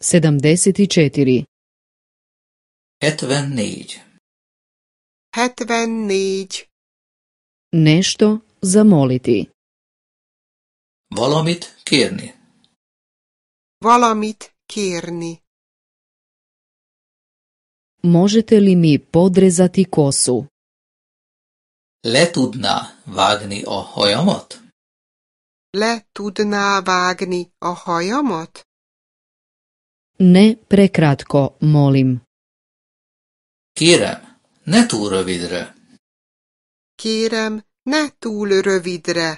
74 Hetven Nešto zamoliti. Valamit kirni. Valamit kérni. Možete li mi podrezati kosu? Le vagni vagni Letudna vagni Le vagni ne prekratko, molim. Kérem, ne tu rövidre. Kérem, ne túl rövidre.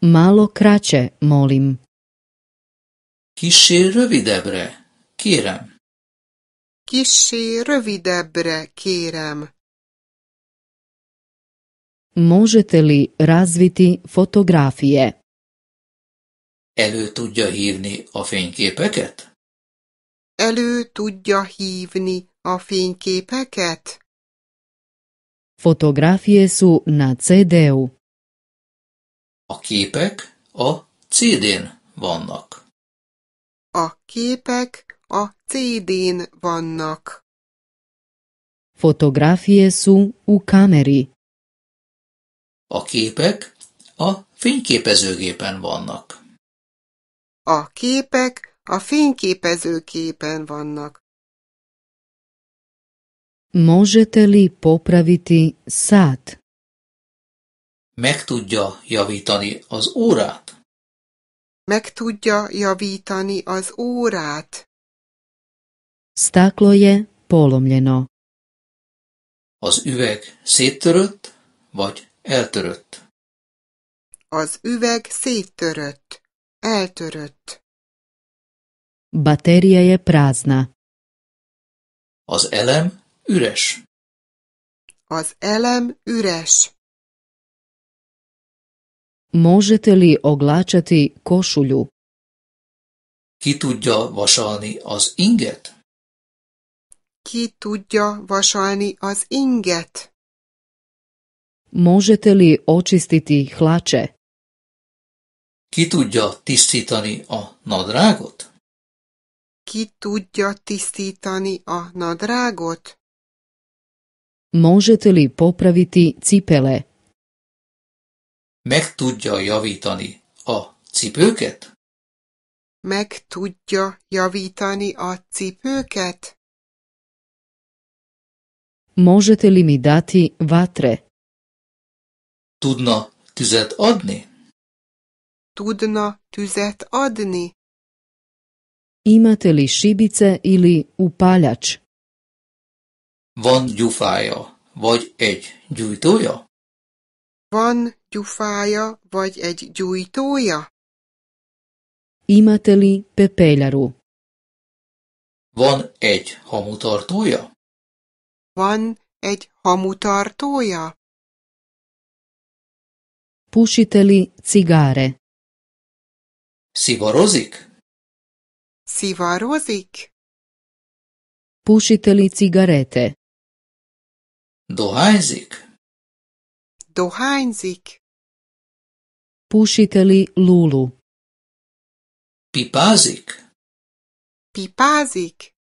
Malo kraće, molim. Kiši rövidebre, kérem. Kiši rövidebbre, kérem. Možete li razviti fotografije? Elő tudja hívni a fényképeket? Elő tudja hívni a fényképeket? Fotografie su na CD-u. A képek a CD-n vannak. A képek a CD-n vannak. Fotografie su u kameri. A képek a fényképezőgépen vannak. A képek a fényképező képen vannak. Možete li popraviti sat? Meg tudja javítani az órát? Meg tudja javítani az órát. Staklo je polomljeno. Az üveg széttörött, vagy eltörött? Az üveg széttörött. Eltörött. je prazna. Az elem üres. Az elem üres. Možete li oglačati košulju? Ki tudja vasalni az inget? Ki tudja vasalni az inget? Možete li očistiti hlače? Ki tudja tisztítani a nadrágot? Ki tudja tisztítani a nadrágot? Možete li popraviti cipele? Meg tudja javítani a cipőket? Meg tudja javítani a cipőket? Možete li mi dati vatre? Tudna tüzet adni? tudna tüzet adni? Imate li ili upaljač? Van gyufája, vagy egy gyújtója? Van gyufája, vagy egy gyújtója? Imate li Van egy hamutartója? Van egy hamutartója? Pušite li cigare? Сивороzik. Сивороzik. Пушите ли цигарете? Духајнзик. Духајнзик. Пушите ли лулу? Пипазик. Пипазик.